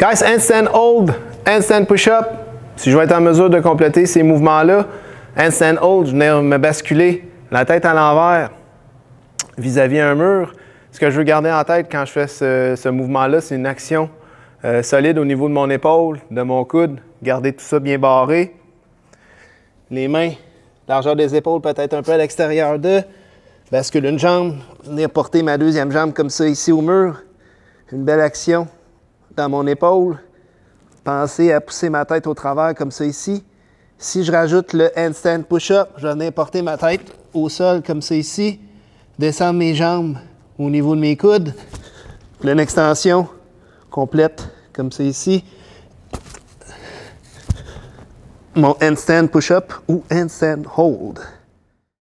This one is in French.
Guys, handstand hold, handstand push-up. Si je vais être en mesure de compléter ces mouvements-là, handstand hold, je vais me basculer la tête à l'envers vis-à-vis un mur. Ce que je veux garder en tête quand je fais ce, mouvement-là, c'est une action euh, solide au niveau de mon épaule, de mon coude. Garder tout ça bien barré. Les mains, largeur des épaules peut-être un peu à l'extérieur d'eux. Bascule une jambe, venir porter ma deuxième jambe comme ça ici au mur. Une belle action mon épaule, Pensez à pousser ma tête au travers comme ça ici. Si je rajoute le handstand push-up, je vais porter ma tête au sol comme ça ici, descendre mes jambes au niveau de mes coudes, pleine extension complète comme ça ici. Mon handstand push-up ou handstand hold.